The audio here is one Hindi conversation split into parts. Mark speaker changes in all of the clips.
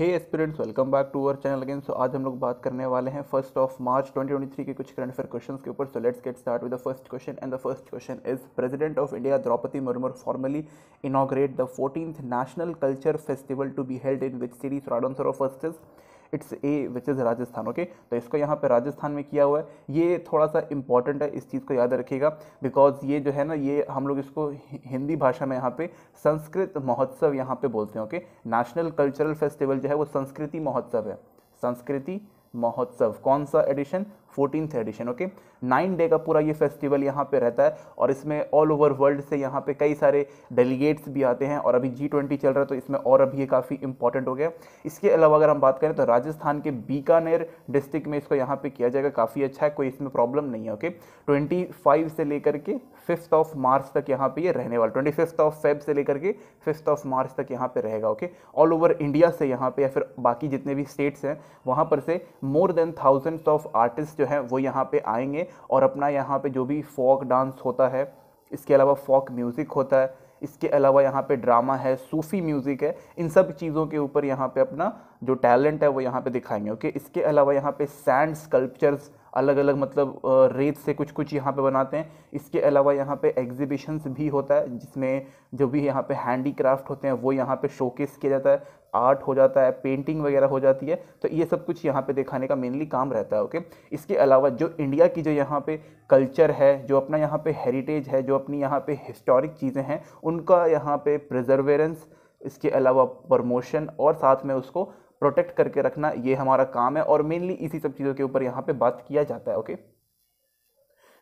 Speaker 1: Hey aspirants welcome back to our channel again so आज हम लोग बात करने वाले हैं फर्स्ट ऑफ मार्च 2023 के कुछ करंट अफेयर क्वेश्चन के ऊपर so let's get start with the first question and the first question is president of India Draupadi Murmu formally inaugurate the fourteen national culture festival to be held in which series right of first is it's A which is Rajasthan okay तो इसको यहाँ पे राजस्थान में किया हुआ है ये थोड़ा सा इंपॉर्टेंट है इस चीज़ को याद रखिएगा बिकॉज ये जो है ना ये हम लोग इसको हिंदी भाषा में यहाँ पे संस्कृत महोत्सव यहाँ पे बोलते हैं ओके नेशनल कल्चरल फेस्टिवल जो है वो संस्कृति महोत्सव है संस्कृति महोत्सव कौन सा edition fourteen edition okay nine day का पूरा ये फेस्टिवल यहाँ पे रहता है और इसमें ऑल ओवर वर्ल्ड से यहाँ पे कई सारे डेलीगेट्स भी आते हैं और अभी जी ट्वेंटी चल रहा है तो इसमें और अभी ये काफ़ी इंपॉर्टेंट हो गया इसके अलावा अगर हम बात करें तो राजस्थान के बीकानेर डिस्ट्रिक्ट में इसको यहाँ पर किया जाएगा काफ़ी अच्छा है कोई इसमें प्रॉब्लम नहीं है ओके ट्वेंटी फाइव से लेकर के फिफ्थ ऑफ मार्च तक यहाँ पर ये रहने वाला ट्वेंटी फिफ्थ ऑफ फेब से लेकर के फिफ्थ ऑफ मार्च तक यहाँ पर रहेगा ओके ऑल ओवर इंडिया से यहाँ पर या फिर बाकी जितने भी स्टेट्स हैं वहाँ पर से more than thousands of artist जो हैं वो यहाँ पे आएंगे और अपना यहाँ पे जो भी फोक डांस होता है इसके अलावा फोक म्यूज़िक होता है इसके अलावा यहाँ पे ड्रामा है सूफ़ी म्यूज़िक है इन सब चीज़ों के ऊपर यहाँ पे अपना जो टैलेंट है वो यहाँ पे दिखाएंगे ओके इसके अलावा यहाँ पे सैंड स्कल्पचर्स अलग अलग मतलब रेत से कुछ कुछ यहाँ पे बनाते हैं इसके अलावा यहाँ पे एग्जीबिशंस भी होता है जिसमें जो भी यहाँ पे हैंडीक्राफ्ट होते हैं वो यहाँ पे शोकेस किया जाता है आर्ट हो जाता है पेंटिंग वगैरह हो जाती है तो ये सब कुछ यहाँ पे दिखाने का मेनली काम रहता है ओके इसके अलावा जो इंडिया की जो यहाँ पे कल्चर है जो अपना यहाँ पे हेरिटेज है जो अपनी यहाँ पे हिस्टोरिक चीज़ें हैं उनका यहाँ पे प्रिजर्वेरेंस इसके अलावा प्रमोशन और साथ में उसको प्रोटेक्ट करके रखना ये हमारा काम है और मेनली इसी सब चीज़ों के ऊपर यहाँ पे बात किया जाता है okay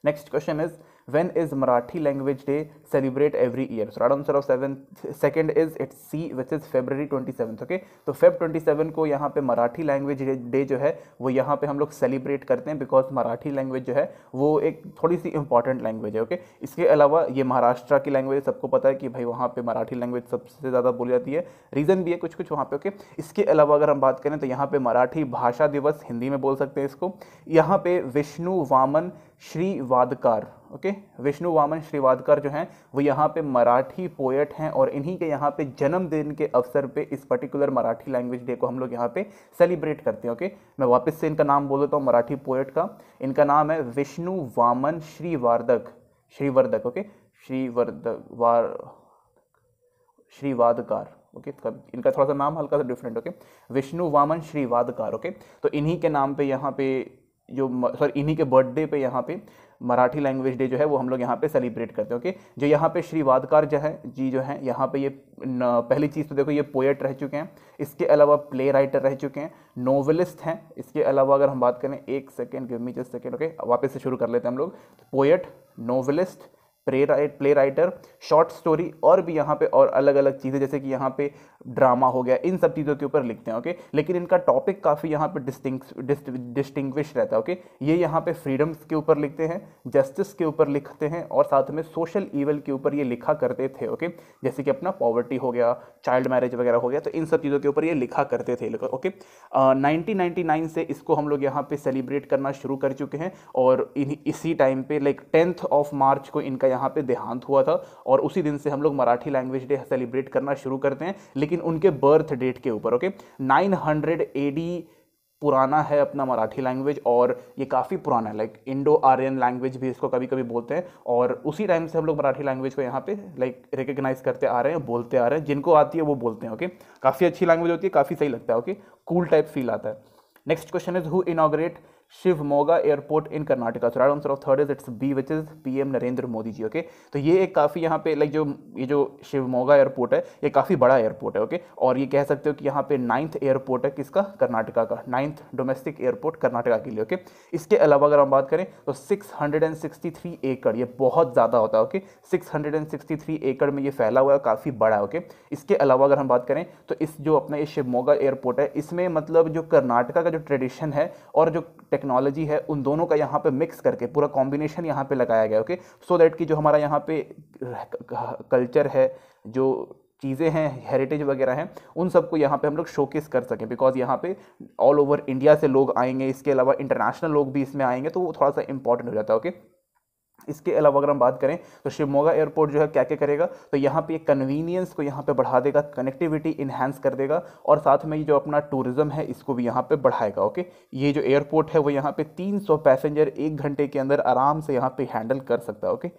Speaker 1: next question is when is marathi language day celebrate every year so answer of seven second is is C which is is twenty seven okay तो फेब सेवन को यहाँ पे मराठी लैंग्वेज डे जो है वो यहाँ पे हम लोग सेलिब्रेट करते हैं बिकॉज मराठी लैंग्वेज जो है वो एक थोड़ी सी इंपॉर्टेंट लैंग्वेज है ओके okay? इसके अलावा ये महाराष्ट्र की लैंग्वेज सबको पता है कि भाई वहाँ पर मराठी लैंग्वेज सबसे ज़्यादा बोली जाती है रीज़न भी है कुछ कुछ वहाँ पे ओके okay? इसके अलावा अगर हम बात करें तो यहाँ पर मराठी भाषा दिवस हिंदी में बोल सकते हैं इसको यहाँ पे विष्णु वामन श्रीवादकार ओके विष्णु वामन श्रीवादकर जो हैं वो यहाँ पे मराठी पोएट हैं और इन्हीं के यहाँ पे जन्मदिन के अवसर पे इस पर्टिकुलर मराठी लैंग्वेज डे को हम लोग यहाँ पे सेलिब्रेट करते हैं ओके मैं वापस से इनका नाम बोल देता हूँ मराठी पोएट का इनका नाम है विष्णु वामन श्रीवार्धक श्रीवर्धक ओके श्रीवर्धक वार श्रीवादकार ओके okay, इनका थोड़ा सा नाम हल्का सा different okay Vishnu Vaman Shirwadkar okay okay? तो इन्हीं के नाम पे यहाँ पे जो सॉरी इन्हीं के बर्थडे पे यहाँ पे मराठी लैंग्वेज डे जो है वो हम लोग यहाँ पे सेलिब्रेट करते हैं ओके जो यहाँ पे श्री वादकार जो है जी जो है यहाँ पे ये पहली चीज़ तो देखो ये पोएट रह चुके हैं इसके अलावा प्ले राइटर रह चुके हैं नोवेलिस्ट हैं इसके अलावा अगर हम बात करें एक second give me just second okay वापस से शुरू कर लेते हैं हम लोग poet novelist playwright play writer short story और भी यहाँ पे और अलग अलग चीज़ें जैसे कि यहाँ पे ड्रामा हो गया इन सब चीज़ों के ऊपर लिखते हैं ओके लेकिन इनका टॉपिक काफ़ी यहाँ पे डिस्टिंग डिस्टिंग्विश रहता है ओके ये यहाँ पे फ्रीडम्स के ऊपर लिखते हैं जस्टिस के ऊपर लिखते हैं और साथ में सोशल ईवल के ऊपर ये लिखा करते थे ओके जैसे कि अपना पॉवर्टी हो गया चाइल्ड मैरिज वगैरह हो गया तो इन सब चीज़ों के ऊपर ये लिखा करते थे ओके नाइनटीन से इसको हम लोग यहाँ पर सेलिब्रेट करना शुरू कर चुके हैं और इसी टाइम पर लाइक टेंथ ऑफ मार्च को इनका यहाँ पे देहांत हुआ था और उसी दिन से हम लोग मराठी लैंग्वेज डे सेलिब्रेट करना शुरू करते हैं लेकिन उनके बर्थ डेट के ऊपर ओके नाइन हंड्रेड पुराना है अपना मराठी लैंग्वेज और ये काफ़ी पुराना है लाइक इंडो आर्यन लैंग्वेज भी इसको कभी कभी बोलते हैं और उसी टाइम से हम लोग मराठी लैंग्वेज को यहाँ पे लाइक रिकग्नाइज करते आ रहे हैं बोलते आ रहे हैं जिनको आती है वो बोलते हैं ओके काफ़ी अच्छी लैंग्वेज होती है काफ़ी सही लगता है ओके कूल टाइप फील आता है next question is who inaugurate Shivamogga airport in Karnataka so right answer of third is it's B which is PM Narendra Modi ji okay तो ये एक काफ़ी यहाँ पे लाइक जो ये जो शिवमोगा एयरपोर्ट है ये काफ़ी बड़ा एयरपोर्ट है ओके okay? और ये कह सकते हो कि यहाँ पे नाइन्थ एयरपोर्ट है किसका कर्नाटका का नाइन्थ डोमेस्टिक एयरपोर्ट कर्नाटका के लिए ओके okay? इसके अलावा अगर हम बात करें तो सिक्स एकड़ ये बहुत ज़्यादा होता है ओके सिक्स एकड़ में ये फैला हुआ है काफ़ी बड़ा ओके ओके इसके अलावा अगर हम बात करें तो इस जो अपना ये शिवमोगा एयरपोर्ट है इसमें मतलब जो कर्नाटका का जो ट्रेडिशन है और जो टेक्नोलॉजी है उन दोनों का यहाँ पे मिक्स करके पूरा कॉम्बिनेशन यहाँ पे लगाया गया ओके सो दैट कि जो हमारा यहाँ पे कल्चर है जो चीज़ें हैं हेरिटेज वगैरह हैं उन सबको यहाँ पे हम लोग शोकेस कर सकें बिकॉज यहाँ पे ऑल ओवर इंडिया से लोग आएंगे इसके अलावा इंटरनेशनल लोग भी इसमें आएंगे तो वो थोड़ा सा इंपॉर्टेंट हो जाता है ओके इसके अलावा अगर हम बात करें तो शिवमोगा एयरपोर्ट जो है क्या क्या करेगा तो यहाँ पे कन्वीनियंस को यहाँ पे बढ़ा देगा कनेक्टिविटी इन्हांस कर देगा और साथ में ये जो अपना टूरिज्म है इसको भी यहाँ पे बढ़ाएगा ओके ये जो एयरपोर्ट है वो यहाँ पे 300 पैसेंजर एक घंटे के अंदर आराम से यहाँ पे हैंडल कर सकता है ओके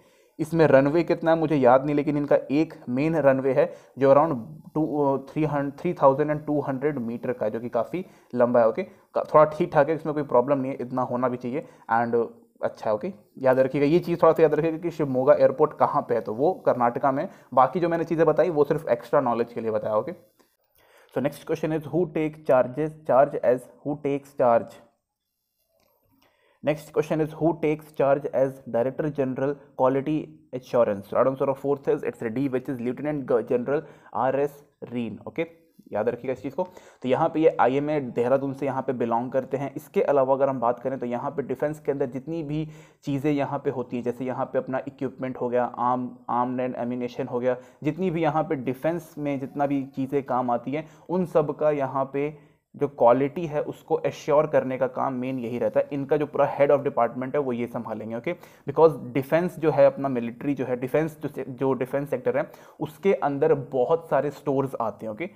Speaker 1: इसमें रनवे कितना है मुझे याद नहीं लेकिन इनका एक मेन रनवे है जो around two three hundred three thousand and two hundred metre का है जो कि काफ़ी लंबा है ओके थोड़ा ठीक ठाक है इसमें कोई प्रॉब्लम नहीं है इतना होना भी चाहिए एंड अच्छा ओके याद रखिएगा ये चीज़ थोड़ा सा याद रखिएगा कि शिवमोगा एयरपोर्ट कहाँ पे है तो वो कर्नाटका में बाकी जो मैंने चीज़ें बताई वो सिर्फ एक्स्ट्रा नॉलेज के लिए बताया okay so next question is who take charges charge as who takes charge next question is who takes charge as director general quality assurance right answer of fourth is it's D which is lieutenant general R S Reen okay याद रखिएगा इस चीज़ को तो यहाँ पे ये आई एम ए देहरादून से यहाँ पे बिलोंग करते हैं इसके अलावा अगर हम बात करें तो यहाँ पे डिफेंस के अंदर जितनी भी चीज़ें यहाँ पे होती हैं जैसे यहाँ पे अपना इक्विपमेंट हो गया आर्म आर्म एंड एमिनेशन हो गया जितनी भी यहाँ पर डिफेंस में जितना भी चीज़ें काम आती हैं उन सब का यहाँ पर जो क्वालिटी है उसको एश्योर करने का काम मेन यही रहता है इनका जो पूरा हेड ऑफ डिपार्टमेंट है वो ये संभालेंगे ओके बिकॉज डिफेंस जो है अपना मिलिट्री जो है डिफेंस जो डिफेंस सेक्टर है उसके अंदर बहुत सारे स्टोर्स आते हैं ओके okay?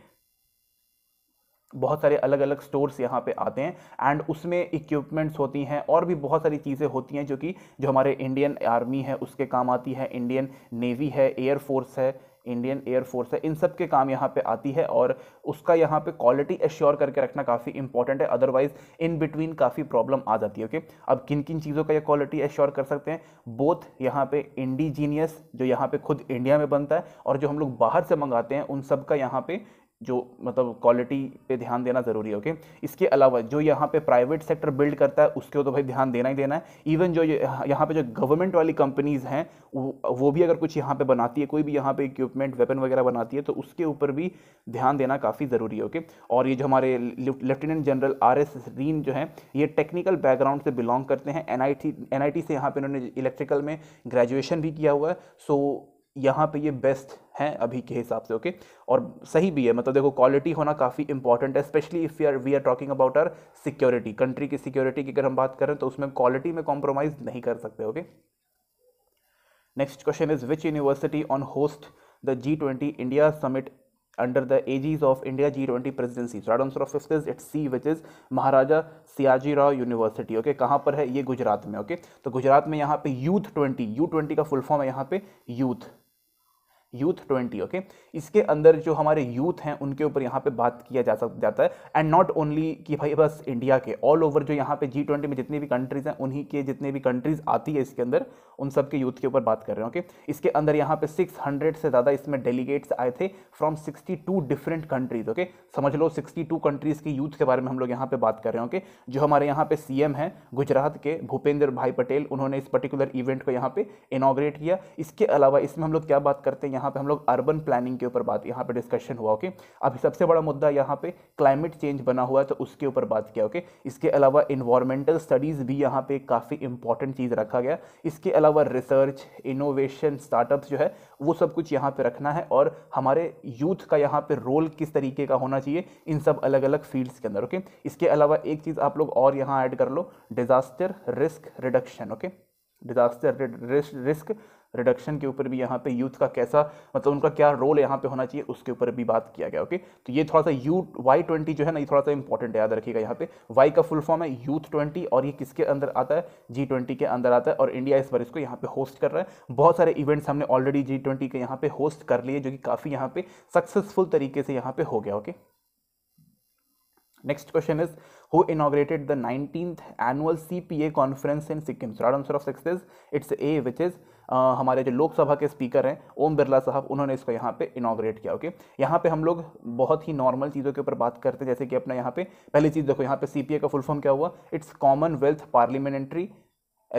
Speaker 1: बहुत सारे अलग अलग स्टोर्स यहाँ पे आते हैं एंड उसमें इक्विपमेंट्स होती हैं और भी बहुत सारी चीज़ें होती हैं जो कि जो हमारे इंडियन आर्मी है उसके काम आती है इंडियन नेवी है एयरफोर्स है इंडियन एयरफोर्स है इन सब के काम यहाँ पे आती है और उसका यहाँ पे क्वालिटी एश्योर करके रखना काफ़ी इंपॉर्टेंट है अदरवाइज इन बिटवीन काफ़ी प्रॉब्लम आ जाती है ओके okay? अब किन किन चीज़ों का ये क्वालिटी एश्योर कर सकते हैं बोथ यहाँ पे इंडिजीनियस जो यहाँ पे खुद इंडिया में बनता है और जो हम लोग बाहर से मंगाते हैं उन सब का यहाँ पे जो मतलब क्वालिटी पे ध्यान देना ज़रूरी है ओके इसके अलावा जो यहाँ पे प्राइवेट सेक्टर बिल्ड करता है उसके तो भाई ध्यान देना ही देना है इवन जो यहाँ पे जो गवर्नमेंट वाली कंपनीज़ हैं वो भी अगर कुछ यहाँ पे बनाती है कोई भी यहाँ पे इक्विपमेंट वेपन वगैरह बनाती है तो उसके ऊपर भी ध्यान देना काफ़ी ज़रूरी है ओके और ये जो हमारे lieutenant general R S Reen जो हैं ये टेक्निकल बैकग्राउंड से बिलोंग करते हैं एन आई से यहाँ पर इन्होंने इलेक्ट्रिकल में ग्रेजुएशन भी किया हुआ है सो यहाँ पे ये बेस्ट हैं अभी के हिसाब से ओके और सही भी है मतलब देखो क्वालिटी होना काफ़ी इंपॉर्टेंट है specially if you are we are talking about our security country की सिक्योरिटी की अगर हम बात करें तो उसमें क्वालिटी में कॉम्प्रोमाइज़ नहीं कर सकते okay next question is which university on host the G twenty India summit under the aegis of India G twenty presidency answer of fifth is is C which is Maharaja Sayaji Rao university okay कहाँ पर है ये गुजरात में ओके okay? तो गुजरात में यहाँ पे यूथ ट्वेंटी यू ट्वेंटी का फुल फॉर्म है यहाँ पे यूथ यूथ ट्वेंटी ओके इसके अंदर जो हमारे यूथ हैं उनके ऊपर यहाँ पे बात किया जा सक जाता है एंड नॉट ओनली कि भाई बस इंडिया के ऑल ओवर जो यहाँ पे जी ट्वेंटी में जितनी भी कंट्रीज हैं उन्हीं के जितने भी कंट्रीज आती है इसके अंदर उन सब के यूथ के ऊपर बात कर रहे हैं ओके इसके अंदर यहाँ पे सिक्स हंड्रेड से ज़्यादा इसमें डेलीगेट्स आए थे from sixty two different countries okay समझ लो सिक्सटी टू कंट्रीज़ के यूथ के बारे में हम लोग यहाँ पे बात कर रहे हैं ओके जो हमारे यहाँ पे सीएम हैं गुजरात के भूपेंद्र भाई पटेल उन्होंने इस पर्टिकुलर इवेंट को यहाँ पे इनाग्रेट किया इसके अलावा इसमें हम लोग क्या बात करते हैं यहाँ पे हम लोग अर्बन प्लानिंग के ऊपर बात यहाँ पे डिस्कशन हुआ ओके अभी सबसे बड़ा मुद्दा यहाँ पे क्लाइमेट चेंज बना हुआ है तो उसके ऊपर बात किया ओके इसके अलावा इन्वायरमेंटल स्टडीज़ भी यहाँ पे काफ़ी इंपॉर्टेंट चीज़ रखा गया इसके अलावा रिसर्च इनोवेशन स्टार्टअप्स जो है वो सब कुछ यहाँ पे रखना है और हमारे यूथ का यहाँ पे रोल किस तरीके का होना चाहिए इन सब अलग अलग फील्ड्स के अंदर ओके इसके अलावा एक चीज़ आप लोग और यहाँ ऐड कर लो disaster risk reduction okay disaster risk reduction के ऊपर भी यहाँ पे यूथ का कैसा मतलब उनका क्या रोल यहाँ पे होना चाहिए उसके ऊपर भी बात किया गया ओके तो ये थोड़ा सा यू वाई ट्वेंटी जो है ना ये थोड़ा सा इंपॉर्टेंट है याद रखिएगा यहाँ पे वाई का फुल फॉर्म है यूथ ट्वेंटी और ये किसके अंदर आता है जी ट्वेंटी के अंदर आता है और इंडिया इस बार इसको यहाँ पे होस्ट कर रहा है बहुत सारे इवेंट्स हमने ऑलरेडी जी ट्वेंटी के यहाँ पे होस्ट कर लिए जो कि काफ़ी यहाँ पे सक्सेसफुल तरीके से यहाँ पे हो गया okay next question is who inaugurated the nineteen annual C P A conference in Sikkim answer of six is it's A, हमारे जो लोकसभा के स्पीकर हैं ओम बिरला साहब उन्होंने इसको यहाँ पे इनाग्रेट किया ओके यहाँ पे हम लोग बहुत ही नॉर्मल चीज़ों के ऊपर बात करते हैं जैसे कि अपना यहाँ पे पहली चीज़ देखो यहाँ पे सी का फुल फॉर्म क्या हुआ it's commonwealth parliamentary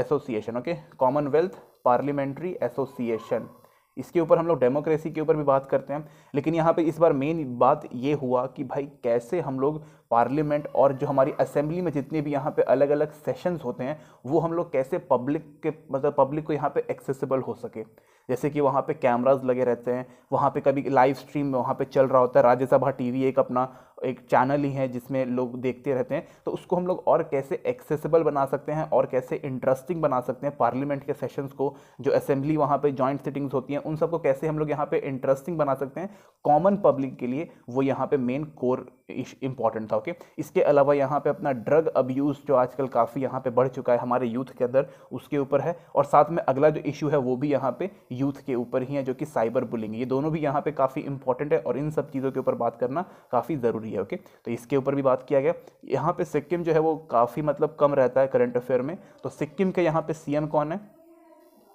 Speaker 1: association okay commonwealth parliamentary association इसके ऊपर हम लोग डेमोक्रेसी के ऊपर भी बात करते हैं लेकिन यहाँ पे इस बार मेन बात ये हुआ कि भाई कैसे हम लोग पार्लियामेंट और जो हमारी असेंबली में जितने भी यहाँ पे अलग अलग सेशंस होते हैं वो हम लोग कैसे पब्लिक के मतलब पब्लिक को यहाँ पे एक्सेसिबल हो सके जैसे कि वहाँ पे कैमराज लगे रहते हैं वहाँ पे कभी लाइव स्ट्रीम में वहाँ पे चल रहा होता है राज्यसभा टीवी एक अपना एक चैनल ही है जिसमें लोग देखते रहते हैं तो उसको हम लोग और कैसे एक्सेसिबल बना सकते हैं और कैसे इंटरेस्टिंग बना सकते हैं पार्लियामेंट के सेशंस को जो असेंबली वहाँ पर जॉइंट सिटिंग्स होती हैं उन सबको कैसे हम लोग यहाँ पर इंटरेस्टिंग बना सकते हैं कॉमन पब्लिक के लिए वो यहाँ पर मेन कोर इंपॉर्टेंट था ओके okay? इसके अलावा यहाँ पे अपना ड्रग अब्यूज़ जो आजकल काफ़ी यहाँ पे बढ़ चुका है हमारे यूथ के अंदर उसके ऊपर है और साथ में अगला जो इशू है वो भी यहाँ पे यूथ के ऊपर ही है जो कि साइबर बुलिंग ये दोनों भी यहाँ पे काफ़ी इंपॉर्टेंट है और इन सब चीज़ों के ऊपर बात करना काफ़ी ज़रूरी है ओके okay? तो इसके ऊपर भी बात किया गया यहाँ पर सिक्किम जो है वो काफ़ी मतलब कम रहता है करंट अफेयर में तो सिक्किम के यहाँ पर सी कौन है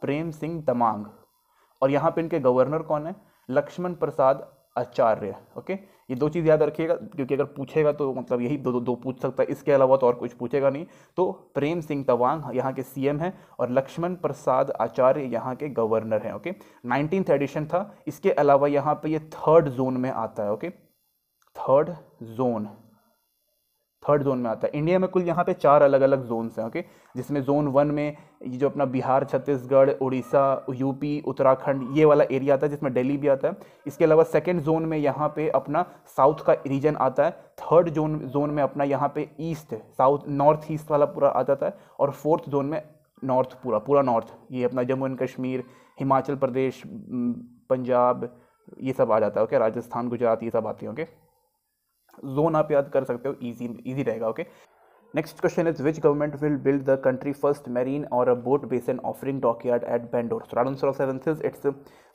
Speaker 1: प्रेम सिंह तमांग और यहाँ पर इनके गवर्नर कौन है लक्ष्मण प्रसाद आचार्य ओके ये दो चीज़ याद रखिएगा क्योंकि अगर पूछेगा तो मतलब यही दो दो, दो पूछ सकता है इसके अलावा तो और कुछ पूछेगा नहीं तो प्रेम सिंह तवांग यहाँ के सीएम हैं और लक्ष्मण प्रसाद आचार्य यहाँ के गवर्नर हैं ओके नाइनटीन एडिशन था इसके अलावा यहाँ पर ये थर्ड जोन में आता है okay third zone third zone में आता है इंडिया में कुल यहाँ पे चार अलग अलग जोन्स हैं ओके जिसमें जोन वन में ये जो अपना बिहार छत्तीसगढ़ उड़ीसा यूपी उत्तराखंड ये वाला एरिया आता है जिसमें दिल्ली भी आता है इसके अलावा सेकेंड जोन में यहाँ पे अपना साउथ का रीजन आता है थर्ड जोन जोन में अपना यहाँ पे ईस्ट साउथ नॉर्थ ईस्ट वाला पूरा आ जाता है और फोर्थ जोन में नॉर्थ पूरा पूरा नॉर्थ ये अपना जम्मू एंड कश्मीर हिमाचल प्रदेश पंजाब ये सब आ जाता है ओके राजस्थान गुजरात ये सब आती है ओके जोन आप याद कर सकते हो ईजी ईजी रहेगा okay next question is which government will build the country first marine और a boat base and offering dockyard at Bendore so right answer of seven is it's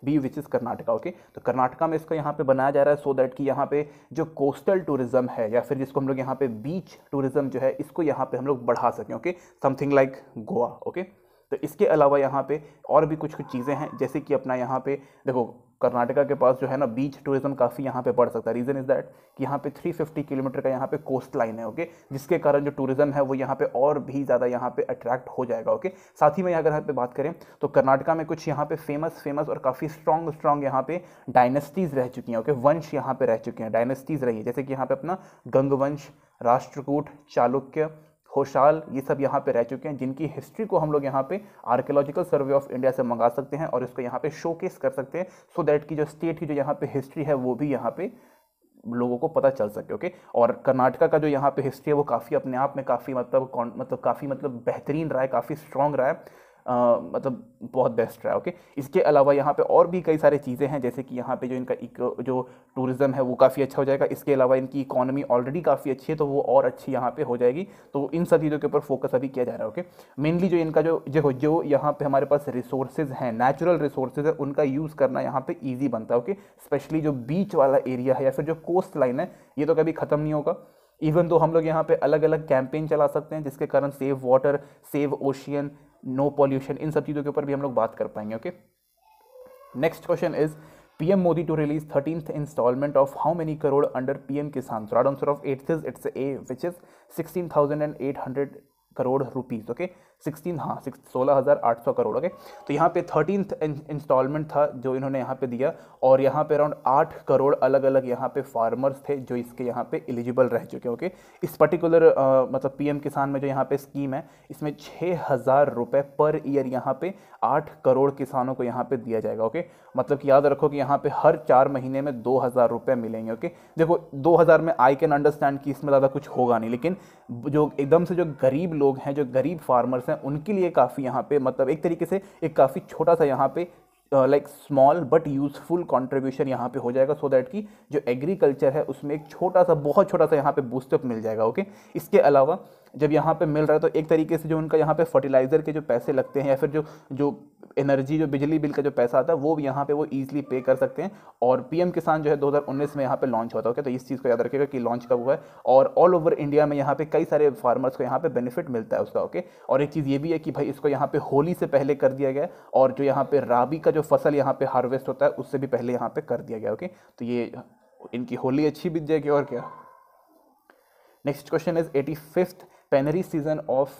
Speaker 1: B which is Karnataka okay तो कर्नाटका में इसको यहाँ पे बनाया जा रहा है सो so दैट कि यहाँ पे जो कोस्टल टूरिज्म है या फिर जिसको हम लोग यहाँ पे बीच टूरिज्म जो है इसको यहाँ पे हम लोग बढ़ा सकें okay something like Goa okay तो इसके अलावा यहाँ पे और भी कुछ कुछ चीज़ें हैं जैसे कि अपना यहाँ पे देखो कर्नाटका के पास जो है ना बीच टूरिज्म काफ़ी यहाँ पे बढ़ सकता है रीज़न इज़ दैट कि यहाँ पे 350 किलोमीटर का यहाँ पे कोस्ट लाइन है ओके जिसके कारण जो टूरिज्म है वो यहाँ पे और भी ज़्यादा यहाँ पे अट्रैक्ट हो जाएगा ओके साथ ही में अगर यहाँ पे बात करें तो कर्नाटका में कुछ यहाँ पे फेमस फेमस और काफ़ी स्ट्रॉन्ग स्ट्रॉन्ग यहाँ पे डायनेस्टीज़ रह चुकी हैं ओके वंश यहाँ पर रह चुके हैं डायनेस्टीज़ रही है जैसे कि यहाँ पर अपना गंगवंश राष्ट्रकूट चालुक्य होशाल ये सब यहाँ पे रह चुके हैं जिनकी हिस्ट्री को हम लोग यहाँ पे आर्कियोलॉजिकल सर्वे ऑफ इंडिया से मंगा सकते हैं और इसको यहाँ पे शोकेस कर सकते हैं सो so दैट की जो स्टेट की जो यहाँ पे हिस्ट्री है वो भी यहाँ पे लोगों को पता चल सके ओके और कर्नाटका का जो यहाँ पे हिस्ट्री है वो काफ़ी अपने आप में काफ़ी मतलब मतलब काफ़ी मतलब बेहतरीन रहा है काफ़ी स्ट्रॉन्ग रहा है मतलब बहुत बेस्ट रहा ओके इसके अलावा यहाँ पे और भी कई सारे चीज़ें हैं जैसे कि यहाँ पे जो इनका एक जो टूरिज़्म है वो काफ़ी अच्छा हो जाएगा इसके अलावा इनकी इकोनॉमी ऑलरेडी काफ़ी अच्छी है तो वो और अच्छी यहाँ पे हो जाएगी तो इन सब चीज़ों के ऊपर फोकस अभी किया जा रहा है ओके मेनली जो इनका जो जो जो यहाँ पर हमारे पास रिसोर्सेज हैं नेचुरल रिसोर्सेज है उनका यूज़ करना यहाँ पर ईजी बनता है ओके स्पेशली जो बीच वाला एरिया है या फिर जो कोस्ट लाइन है ये तो कभी ख़त्म नहीं होगा इवन दो हम लोग यहाँ पे अलग अलग कैंपेन चला सकते हैं जिसके कारण save water save ocean no pollution इन सब चीज़ों के ऊपर भी हम लोग बात कर पाएंगे okay next question is PM Modi to release thirteenth installment of how many crore under PM Kisan so round answer of eight is it's A which is sixteen thousand and eight hundred crore rupees okay sixteen हाँ सिक्स सोलह हज़ार आठ सौ करोड़ ओके तो यहाँ पे थर्टीन इंस्टॉलमेंट था जो इन्होंने यहाँ पे दिया और यहाँ पे अराउंड आठ करोड़ अलग अलग यहाँ पे फार्मर्स थे जो इसके यहाँ पे एलिजिबल रह चुके ओके इस पर्टिकुलर मतलब पीएम किसान में जो यहाँ पे स्कीम है इसमें छः हज़ार रुपये पर ईयर यहाँ पे आठ करोड़ किसानों को यहाँ पर दिया जाएगा ओके मतलब कि याद रखो कि यहाँ पे हर चार महीने में दो हज़ार रुपये मिलेंगे ओके देखो दो हज़ार में आई कैन अंडरस्टैंड कि इसमें ज़्यादा कुछ होगा नहीं लेकिन जो एकदम से जो गरीब लोग हैं जो गरीब फार्मर्स हैं हैं उनके लिए काफ़ी यहाँ पे मतलब एक तरीके से एक काफ़ी छोटा सा यहाँ पे like small but useful contribution यहाँ पे हो जाएगा सो so दैट कि जो एग्रीकल्चर है उसमें एक छोटा सा बहुत छोटा सा यहाँ पे बूस्टअप मिल जाएगा ओके okay? इसके अलावा जब यहाँ पे मिल रहा है तो एक तरीके से जो उनका यहाँ पे फर्टिलाइज़र के जो पैसे लगते हैं या फिर जो जो एनर्जी जो बिजली बिल का जो पैसा आता है वो भी यहाँ पे वो ईजिली पे कर सकते हैं और पीएम किसान जो है 2019 में यहाँ पे लॉन्च होता है ओके तो इस चीज़ को याद रखिएगा कि लॉन्च कब हुआ है और ऑल ओवर इंडिया में यहाँ पे कई सारे फार्मर्स को यहाँ पे बेनिफिट मिलता है उसका ओके और एक चीज़ ये भी है कि भाई इसको यहाँ पे होली से पहले कर दिया गया और जो यहाँ पे राबी का जो फसल यहाँ पे हार्वेस्ट होता है उससे भी पहले यहाँ पे कर दिया गया ओके तो ये इनकी होली अच्छी बीत जाएगी और क्या next question is eighty fifth plenary session of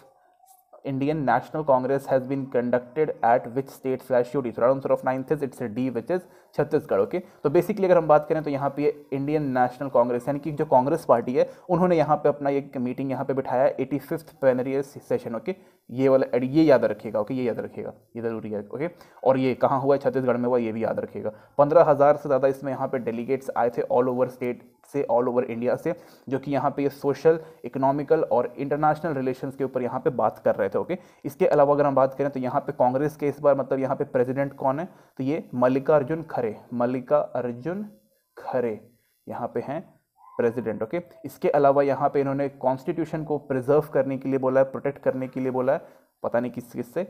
Speaker 1: Indian National Congress has been conducted at which state slash UD. So round answer of ninth is it's D which Chhattisgarh okay तो बेसिकली अगर हम बात करें तो यहाँ पे इंडियन नेशनल कांग्रेस यानी कि जो कांग्रेस पार्टी है उन्होंने यहाँ पे अपना एक मीटिंग यहाँ पे बिठाया eighty fifth plenary session okay ये वाला ये याद रखिएगा ओके ये याद रखिएगा ये जरूरी है ओके और ये कहाँ हुआ छत्तीसगढ़ में हुआ ये भी याद रखिएगा पंद्रह हज़ार से ज़्यादा इसमें यहाँ पे डेलीगेट्स आए थे ऑल ओवर स्टेट से ऑल ओवर इंडिया से जो कि यहाँ पे ये सोशल इकोनॉमिकल और इंटरनेशनल रिलेशंस के ऊपर यहाँ पे बात कर रहे थे ओके इसके अलावा अगर हम बात करें तो यहाँ पे कांग्रेस के इस बार मतलब यहाँ पे प्रेसिडेंट कौन है तो ये मल्लिका अर्जुन खरे मल्लिका अर्जुन खरे यहाँ पे हैं प्रेसिडेंट ओके इसके अलावा यहाँ पे इन्होंने कॉन्स्टिट्यूशन को प्रिजर्व करने के लिए बोला है प्रोटेक्ट करने के लिए बोला है पता नहीं किस किस से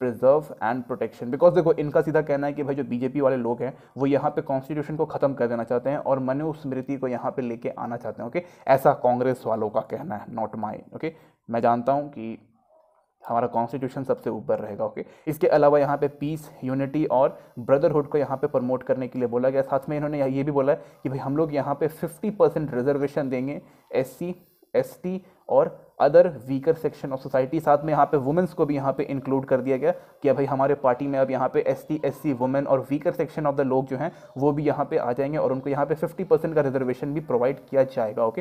Speaker 1: प्रिजर्व एंड प्रोटेक्शन बिकॉज देखो इनका सीधा कहना है कि भाई जो बीजेपी वाले लोग हैं वो यहाँ पे कॉन्स्टिट्यूशन को ख़त्म कर देना चाहते हैं और स्मृति को यहाँ पे लेके आना चाहते हैं ओके ऐसा कांग्रेस वालों का कहना है नॉट माई ओके मैं जानता हूँ कि हमारा कॉन्स्टिट्यूशन सबसे ऊपर रहेगा ओके इसके अलावा यहाँ पे पीस यूनिटी और ब्रदरहुड को यहाँ पे प्रमोट करने के लिए बोला गया साथ में इन्होंने ये भी बोला है कि भाई हम लोग यहाँ पे फिफ्टी परसेंट रिजर्वेशन देंगे एस सी और other weaker section of society साथ में यहाँ पे वुमेंस को भी यहाँ पे इंक्लूड कर दिया गया कि भाई हमारे पार्टी में अब यहाँ पे S T S C women और वीकर सेक्शन ऑफ द लोग जो हैं वो भी यहाँ पे आ जाएंगे और उनको यहाँ पे 50 परसेंट का रिजर्वेशन भी प्रोवाइड किया जाएगा okay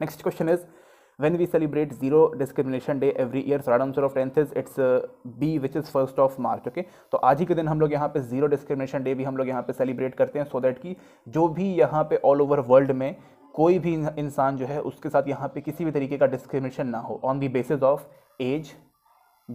Speaker 1: next question is when we celebrate zero discrimination day every year so right answer of tenth is it's B which is first of March okay तो आज ही के दिन हम लोग यहाँ पे जीरो डिस्क्रिमिनेशन डे भी हम लोग यहाँ पे सेलिब्रेट करते हैं सो so दैट कि जो भी यहाँ पे ऑल ओवर वर्ल्ड में कोई भी इंसान जो है उसके साथ यहाँ पे किसी भी तरीके का डिस्क्रिमिनेशन ना हो on the basis of age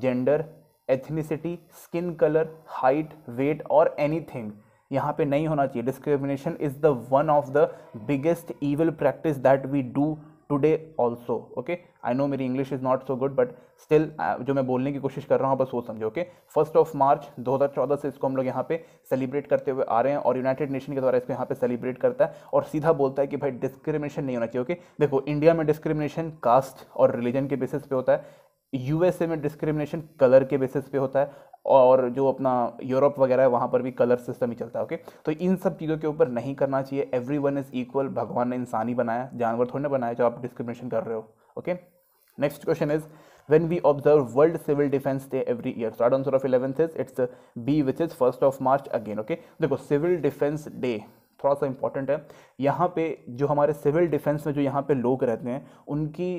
Speaker 1: gender ethnicity skin colour height weight और एनीथिंग यहाँ पे नहीं होना चाहिए discrimination is the one of the biggest evil practice that we do today also okay I know मेरी English is not so good but still जो मैं बोलने की कोशिश कर रहा हूँ बस वो समझो ओके फर्स्ट ऑफ मार्च 2014 से इसको हम लोग यहाँ पे सेलिब्रेट करते हुए आ रहे हैं और यूनाइटेड नेशन के द्वारा इसको यहाँ पे सेलिब्रेट करता है और सीधा बोलता है कि भाई डिस्क्रिमिनेशन नहीं होना चाहिए ओके देखो इंडिया में डिस्क्रिमिनेशन कास्ट और रिलीजन के बेसिस पे होता है यूएसए में डिस्क्रिमिनेशन कलर के बेसिस पे होता है और जो अपना यूरोप वगैरह है वहाँ पर भी कलर सिस्टम ही चलता है ओके तो इन सब चीज़ों के ऊपर नहीं करना चाहिए एवरी वन इज़ इक्वल भगवान ने इंसान ही बनाया जानवर थोड़े ना बनाया जो आप डिस्क्रिमिनेशन कर रहे हो okay next question is when we observe world civil defence day every year start answer of eleventh is it's B which is first of March again okay देखो सिविल डिफेंस डे थोड़ा सा इंपॉर्टेंट है यहाँ पे जो हमारे सिविल डिफेंस में जो यहाँ पे लोग रहते हैं उनकी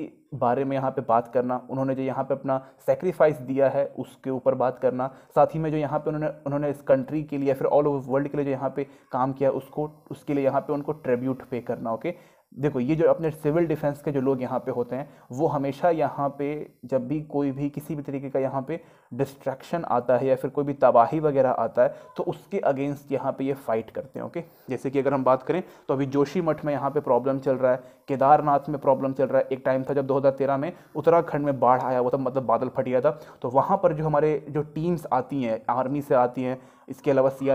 Speaker 1: बारे में यहाँ पे बात करना उन्होंने जो यहाँ पे अपना सेक्रीफाइस दिया है उसके ऊपर बात करना साथ ही में जो यहाँ पे उन्होंने उन्होंने इस कंट्री के लिए फिर ऑल ओवर वर्ल्ड के लिए जो यहाँ पे काम किया उसको उसके लिए यहाँ पे उनको ट्रिब्यूट पे करना ओके देखो ये जो अपने सिविल डिफेंस के जो लोग यहाँ पे होते हैं वो हमेशा यहाँ पे जब भी कोई भी किसी भी तरीके का यहाँ पे डिस्ट्रैक्शन आता है या फिर कोई भी तबाही वगैरह आता है तो उसके अगेंस्ट यहाँ पे ये फाइट करते हैं ओके जैसे कि अगर हम बात करें तो अभी जोशी मठ में यहाँ पे प्रॉब्लम चल रहा है केदारनाथ में प्रॉब्लम चल रहा है एक टाइम था जब दो में उत्तराखंड में बाढ़ आया हुआ था तो मतलब बादल फट गया था तो वहाँ पर जो हमारे जो टीम्स आती हैं आर्मी से आती हैं इसके अलावा सी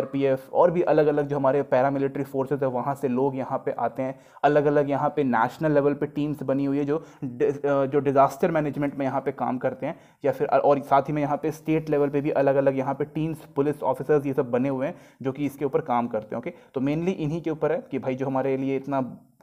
Speaker 1: और भी अलग अलग जो हमारे पैरामिलिट्री फोर्सेज है वहाँ से लोग यहाँ पे आते हैं अलग अलग यहाँ पे नेशनल लेवल पे टीम्स बनी हुई है जो जो डिज़ास्टर मैनेजमेंट में यहाँ पे काम करते हैं या फिर और साथ ही में यहाँ पे स्टेट लेवल पे भी अलग अलग यहाँ पे टीम्स पुलिस ऑफिसर्स ये सब बने हुए हैं जो कि इसके ऊपर काम करते हैं ओके तो मेनली इन्हीं के ऊपर है कि भाई जो हमारे लिए इतना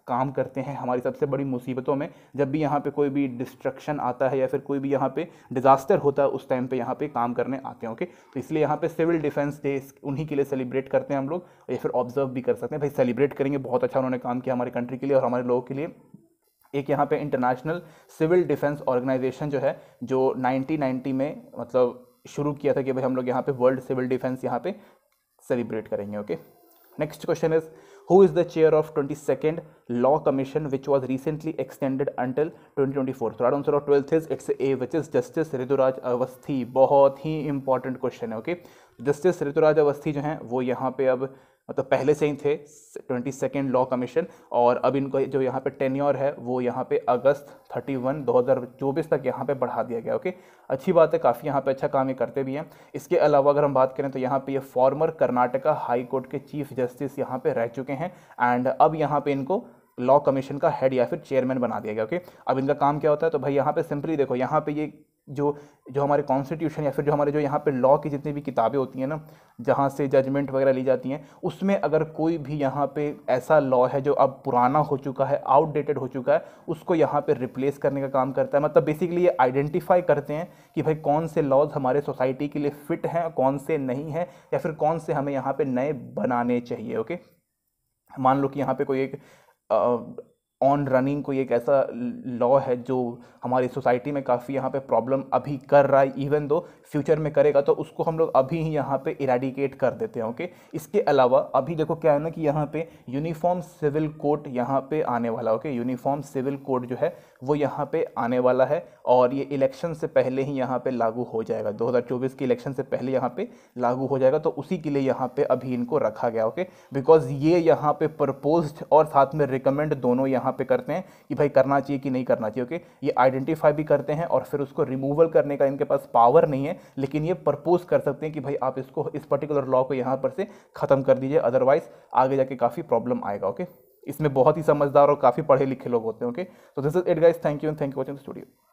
Speaker 1: काम करते हैं हमारी सबसे बड़ी मुसीबतों में जब भी यहाँ पे कोई भी डिस्ट्रक्शन आता है या फिर कोई भी यहाँ पे डिज़ास्टर होता है उस टाइम पे यहाँ पे काम करने आते हैं ओके तो इसलिए यहाँ पे सिविल डिफेंस डे उन्हीं के लिए सेलिब्रेट करते हैं हम लोग या फिर ऑब्जर्व भी कर सकते हैं भाई सेलिब्रेट करेंगे बहुत अच्छा उन्होंने काम किया हमारे कंट्री के लिए और हमारे लोगों के लिए एक यहाँ पर इंटरनेशनल सिविल डिफेंस ऑर्गेनाइजेशन जो है जो नाइनटीन में मतलब शुरू किया था कि भाई हम लोग यहाँ पर वर्ल्ड सिविल डिफेंस यहाँ पर सेलिब्रेट करेंगे okay next question is who is the chair of 22nd Law Commission, which was recently extended until 2024. So, right answer of 12th is it's A, which is Justice Rituraj Awasthi बहुत ही इंपॉर्टेंट क्वेश्चन है ओके जस्टिस ऋतुराज अवस्थी जो हैं वो यहाँ पे अब मतलब पहले से ही थे ट्वेंटी सेकेंड लॉ कमीशन और अब इनको जो यहाँ पे टेन्योर है वो यहाँ पे अगस्त थर्टी वन दो हज़ार चौबीस तक यहाँ पे बढ़ा दिया गया ओके अच्छी बात है काफ़ी यहाँ पे अच्छा काम ये करते भी हैं इसके अलावा अगर हम बात करें तो यहाँ पे ये फॉर्मर कर्नाटका हाई कोर्ट के चीफ जस्टिस यहाँ पर रह चुके हैं एंड अब यहाँ पर इनको लॉ कमीशन का हेड या फिर चेयरमैन बना दिया गया ओके अब इनका काम क्या होता है तो भाई यहाँ पर सिंपली देखो यहाँ पर ये जो जो हमारे कॉन्स्टिट्यूशन या फिर जो हमारे जो यहाँ पे लॉ की जितनी भी किताबें होती हैं ना जहाँ से जजमेंट वगैरह ली जाती हैं उसमें अगर कोई भी यहाँ पे ऐसा लॉ है जो अब पुराना हो चुका है आउटडेटेड हो चुका है उसको यहाँ पे रिप्लेस करने का काम करता है मतलब बेसिकली ये आइडेंटिफाई करते हैं कि भाई कौन से लॉज हमारे सोसाइटी के लिए फ़िट हैं कौन से नहीं हैं या फिर कौन से हमें यहाँ पर नए बनाने चाहिए ओके मान लो कि यहाँ पर कोई एक ऑन रनिंग कोई एक ऐसा लॉ है जो हमारी सोसाइटी में काफ़ी यहाँ पे प्रॉब्लम अभी कर रहा है इवन दो फ्यूचर में करेगा तो उसको हम लोग अभी ही यहाँ पे इराडिकेट कर देते हैं ओके इसके अलावा अभी देखो क्या है ना कि यहाँ पे यूनिफॉर्म सिविल कोड यहाँ पे आने वाला ओके यूनिफॉर्म सिविल कोड जो है वो यहाँ पर आने वाला है और ये इलेक्शन से पहले ही यहाँ पर लागू हो जाएगा दो के इलेक्शन से पहले यहाँ पर लागू हो जाएगा तो उसी के लिए यहाँ पर अभी इनको रखा गया ओके बिकॉज ये यहाँ पर प्रपोज और साथ में रिकमेंड दोनों यहाँ यहाँ पे करते हैं कि भाई करना चाहिए कि नहीं करना चाहिए ओके ये आइडेंटिफाई भी करते हैं और फिर उसको रिमूवल करने का इनके पास पावर नहीं है लेकिन ये प्रपोज कर सकते हैं कि भाई आप इसको इस पर्टिकुलर लॉ को यहाँ पर से ख़त्म कर दीजिए अदरवाइज आगे जाके काफ़ी प्रॉब्लम आएगा ओके इसमें बहुत ही समझदार और काफ़ी पढ़े लिखे लोग होते हैं ओके तो this is it guys thank you and thank you watching studio